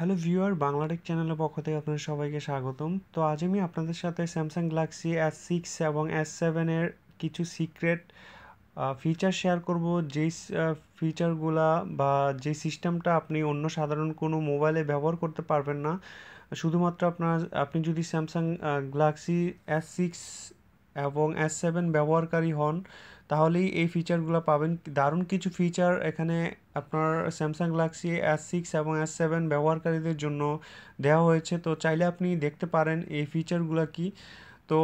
hello viewer Bangla Tech চ্যানেলের পক্ষ থেকে আপনার সবাইকে স্বাগতম তো আজ আমি আপনাদের সাথে স্যামসাং গ্যালাক্সি এস সিক্স এবং এস সেভেনের কিছু সিক্রেট ফিচার শেয়ার করব যেই ফিচারগুলা বা যে সিস্টেমটা আপনি অন্য সাধারণ কোনো মোবাইলে ব্যবহার করতে পারবেন না শুধুমাত্র আপনার আপনি যদি স্যামসাং গ্যালাক্সি এস সিক্স এবং এস সেভেন ব্যবহারকারী হন তাহলেই এই ফিচারগুলো পাবেন দারুণ কিছু ফিচার এখানে আপনার স্যামসাং গ্যালাক্সি এস সিক্স এবং এস সেভেন ব্যবহারকারীদের জন্য দেওয়া হয়েছে তো চাইলে আপনি দেখতে পারেন এই ফিচারগুলো কি তো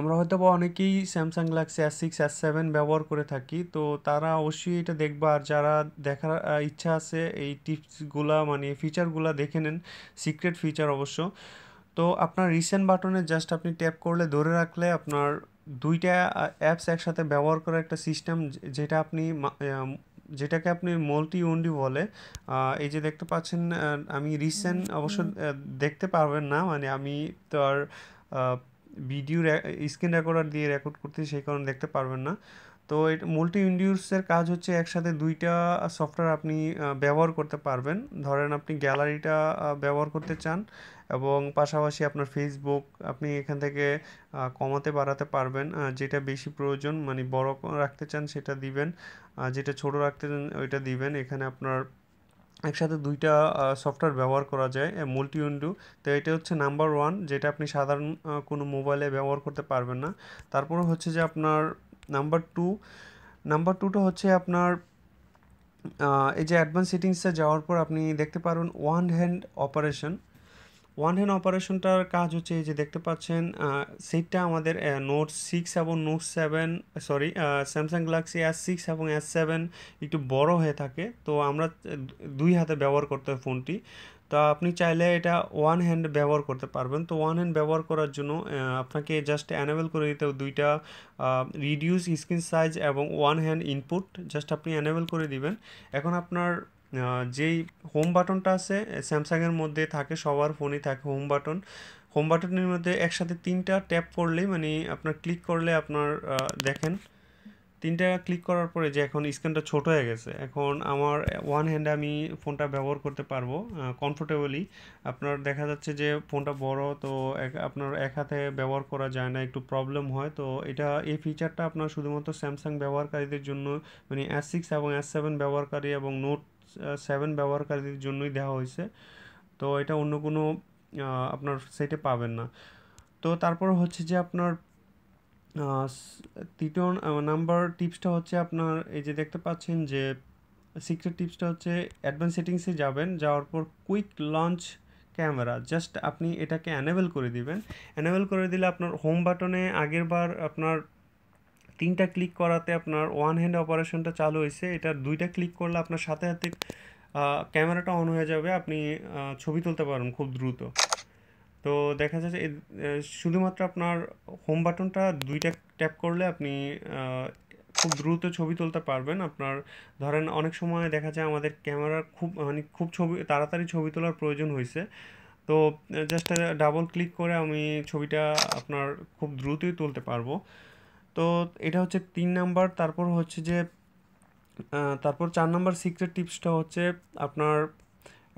আমরা হয়তো বা অনেকেই Samsung Galaxy S six S seven ব্যবহার করে থাকি তো তারা অবশ্যই এটা দেখবে আর যারা দেখার ইচ্ছা আছে এই টিপসগুলা মানে ফিচারগুলা দেখে নেন সিক্রেট ফিচার অবশ্য তো আপনার রিসেন্ট বাটনে জাস্ট আপনি ট্যাপ করলে ধরে রাখলে আপনার দুইটা অ্যাপস একসাথে ব্যবহার করার একটা সিস্টেম যেটা আপনি যেটাকে আপনি মল্টি উন্ডি বলে এই যে দেখতে পাচ্ছেন আমি রিসেন্ট অবশ্য দেখতে পারবেন না মানে আমি তো আর ভিডিও স্ক্রিন রেকর্ডার দিয়ে রেকর্ড করতে সেই কারণে দেখতে পারবেন না তো এই মাল্টি ইন্ডিউসের কাজ হচ্ছে একসাথে দুইটা সফটওয়্যার আপনি ব্যবহার করতে পারবেন ধরেন আপনি গ্যালারিটা ব্যবহার করতে চান এবং পাশাপাশি আপনার ফেসবুক আপনি এখান থেকে কমাতে বাড়াতে পারবেন যেটা বেশি প্রয়োজন মানে বড় রাখতে চান সেটা দিবেন যেটা ছোট রাখতে চান ওইটা দিবেন এখানে আপনার একসাথে দুইটা সফটওয়্যার ব্যবহার করা যায় মাল্টি উইন্ডো তো এটা হচ্ছে নাম্বার ওয়ান যেটা আপনি সাধারণ কোনো মোবাইলে ব্যবহার করতে পারবেন না তারপরে হচ্ছে যে আপনার নাম্বার টু নাম্বার টুটা হচ্ছে আপনার এই যে অ্যাডভান্স সিটিংসে যাওয়ার পর আপনি দেখতে পারুন one hand operation one hand অপারেশনটার কাজ হচ্ছে এই যে দেখতে পাচ্ছেন সেটটা আমাদের নোট সিক্স এবং note seven sorry Samsung Galaxy S six এবং এস সেভেন একটু বড় হয়ে থাকে তো আমরা দুই হাতে ব্যবহার করতে হয় ফোনটি তা আপনি চাইলে এটা ওয়ান হ্যান্ড ব্যবহার করতে পারবেন তো ওয়ান হ্যান্ড ব্যবহার করার জন্য আপনাকে জাস্ট অ্যানেবল করে দিতে দুইটা রিডিউস স্ক্রিন সাইজ এবং ওয়ান হ্যান্ড ইনপুট জাস্ট আপনি অ্যানেবেল করে দিবেন এখন আপনার যেই হোম বাটনটা আছে স্যামসাংয়ের মধ্যে থাকে সবার ফোনে থাকে হোম বাটন হোম বাটনের মধ্যে একসাথে তিনটা ট্যাপ করলেই মানে আপনার ক্লিক করলে আপনার দেখেন তিনটা ক্লিক করার পরে যে এখন স্ক্রিনটা ছোট হয়ে গেছে এখন আমার ওয়ান হ্যান্ডে আমি ফোনটা ব্যবহার করতে পারবো কমফোর্টেবলি আপনার দেখা যাচ্ছে যে ফোনটা বড় তো আপনার এক হাতে ব্যবহার করা যায় না একটু প্রবলেম হয় তো এটা এই ফিচারটা আপনার শুধুমাত্র স্যামসাং ব্যবহারকারীদের জন্য মানে এস সিক্স এবং এস সেভেন ব্যবহারকারী এবং নোট সেভেন ব্যবহারকারীদের জন্যই দেওয়া হয়েছে তো এটা অন্য কোনো আপনার সেটে পাবেন না তো তারপর হচ্ছে যে আপনার তৃতীয় নাম্বার টিপসটা হচ্ছে আপনার এই যে দেখতে পাচ্ছেন যে সিক্রেট টিপসটা হচ্ছে অ্যাডভান্স সেটিংসে যাবেন যাওয়ার পর কুইক লঞ্চ ক্যামেরা জাস্ট আপনি এটাকে অ্যানেবেল করে দিবেন অ্যানেবেল করে দিলে আপনার হোম বাটনে আগের বার আপনার তিনটা ক্লিক করাতে আপনার ওয়ান হ্যান্ড অপারেশনটা চালু হয়েছে এটা দুইটা ক্লিক করলে আপনার সাথে সাথে ক্যামেরাটা অন হয়ে যাবে আপনি ছবি তুলতে পারেন খুব দ্রুত তো দেখা যাচ্ছে শুধুমাত্র আপনার হোম বাটনটা দুইটা ট্যাপ করলে আপনি খুব দ্রুত ছবি তুলতে পারবেন আপনার ধরেন অনেক সময় দেখা যায় আমাদের ক্যামেরার খুব মানে খুব ছবি তাড়াতাড়ি ছবি তোলার প্রয়োজন হয়েছে তো জাস্ট ডাবল ক্লিক করে আমি ছবিটা আপনার খুব দ্রুতই তুলতে পারবো তো এটা হচ্ছে তিন নাম্বার তারপর হচ্ছে যে তারপর চার নাম্বার সিক্রেট টিপসটা হচ্ছে আপনার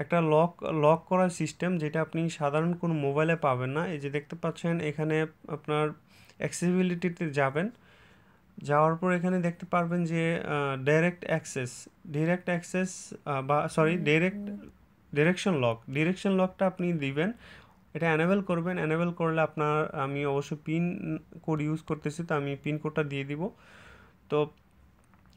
একটা লক লক করার সিস্টেম যেটা আপনি সাধারণ কোনো মোবাইলে পাবেন না এই যে দেখতে পাচ্ছেন এখানে আপনার অ্যাক্সেসিবিলিটিতে যাবেন যাওয়ার পর এখানে দেখতে পারবেন যে ডাইরেক্ট অ্যাক্সেস ডিরেক্ট অ্যাক্সেস বা sorry direct direction lock direction লকটা আপনি দিবেন এটা অ্যানেবেল করবেন অ্যানেবেল করলে আপনার আমি অবশ্য পিন কোড ইউজ করতেছি তো আমি পিন কোডটা দিয়ে দিব তো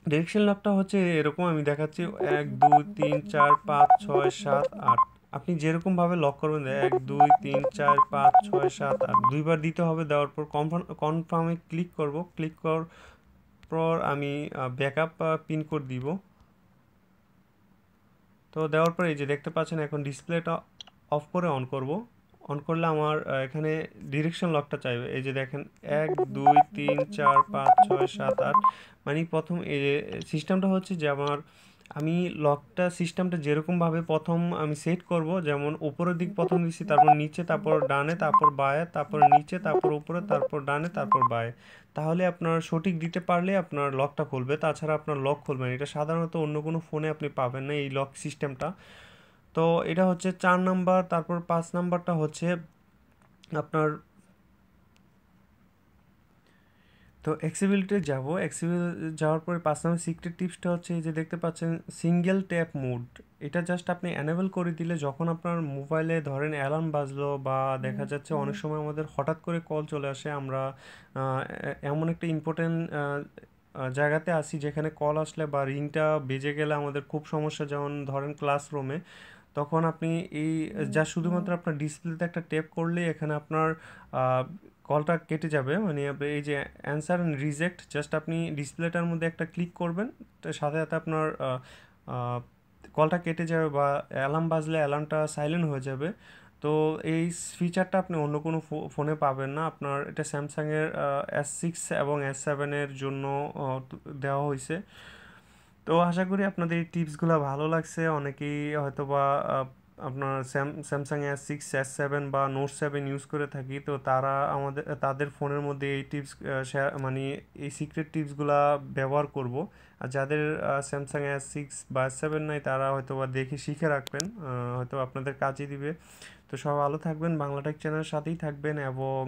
ডিরেকশন লকটা হচ্ছে এরকম আমি দেখাচ্ছি এক দুই তিন চার পাঁচ ছয় সাত আট আপনি যেরকমভাবে লক করবেন এক দুই তিন চার পাঁচ ছয় সাত আট দুইবার দিতে হবে দেওয়ার পর কনফার্ম কনফার্মে ক্লিক করব ক্লিক করার পর আমি ব্যাকআপ পিনকোড দিব তো দেওয়ার পর এই যে দেখতে পাচ্ছেন এখন ডিসপ্লেটা অফ করে অন করব অন করলে আমার এখানে ডিরেকশন লকটা চাইবে এই যে দেখেন এক দুই তিন চার পাঁচ ছয় সাত আট মানে প্রথম এই সিস্টেমটা হচ্ছে যে আমার আমি লকটা সিস্টেমটা যেরকমভাবে প্রথম আমি সেট করব যেমন উপরের দিক প্রথম দিচ্ছি তারপর নিচে তারপর ডানে তারপর বায়ে তারপর নিচে তারপর উপরে তারপর ডানে তারপর বায়ে তাহলে আপনার সঠিক দিতে পারলে আপনার লকটা খুলবে তাছাড়া আপনার লক খুলবে না এটা সাধারণত অন্য কোনো ফোনে আপনি পাবেন না এই লক সিস্টেমটা তো এটা হচ্ছে চার নাম্বার তারপর পাঁচ নাম্বারটা হচ্ছে আপনার তো অ্যাক্সিবিলিটি যাব অ্যাক্সিবিল যাওয়ার পরে পাঁচ নাম্বার সিক্রেট টিপসটা হচ্ছে যে দেখতে পাচ্ছেন সিঙ্গেল ট্যাপ মুড এটা জাস্ট আপনি অ্যানেবল করে দিলে যখন আপনার মোবাইলে ধরেন অ্যালার্ম বাজলো বা দেখা যাচ্ছে অনেক সময় আমাদের হঠাৎ করে কল চলে আসে আমরা এমন একটা ইম্পর্টেন্ট জায়গাতে আসি যেখানে কল আসলে বা রিংটা বেজে গেলে আমাদের খুব সমস্যা যেমন ধরেন ক্লাসরুমে তখন আপনি এই যা শুধুমাত্র আপনার ডিসপ্লেতে একটা টেপ করলেই এখানে আপনার কলটা কেটে যাবে মানে এই যে অ্যান্সার অ্যান্ড রিজেক্ট জাস্ট আপনি ডিসপ্লেটার মধ্যে একটা ক্লিক করবেন সাথে সাথে আপনার কলটা কেটে যাবে বা অ্যালার্ম বাজলে অ্যালার্মটা সাইলেন্ট হয়ে যাবে তো এই ফিচারটা আপনি অন্য কোনো ফোনে পাবেন না আপনার এটা স্যামসাংয়ের এস সিক্স এবং এস সেভেনের জন্য দেওয়া হয়েছে তো আশা করি আপনাদের এই টিপসগুলো ভালো লাগছে অনেকেই হয়তো বা আপনার Sam Samsung S six S seven বা নোট সেভেন ইউজ করে থাকি তো তারা আমাদের তাদের ফোনের মধ্যে এই টিপস শেয়ার মানে এই সিক্রেট টিপসগুলা ব্যবহার করব আর যাদের স্যামসাং এস সিক্স বা এস সেভেন নাই তারা হয়তো বা দেখে শিখে রাখবেন হয়তো আপনাদের কাজে দিবে তো সব ভালো থাকবেন বাংলাটেক চ্যানেলের সাথেই থাকবেন এবং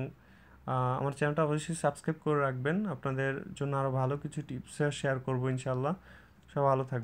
আমার চ্যানেলটা অবশ্যই সাবস্ক্রাইব করে রাখবেন আপনাদের জন্য আরও ভালো কিছু টিপস শেয়ার করবো ইনশাল্লাহ সব ভালো থাকবে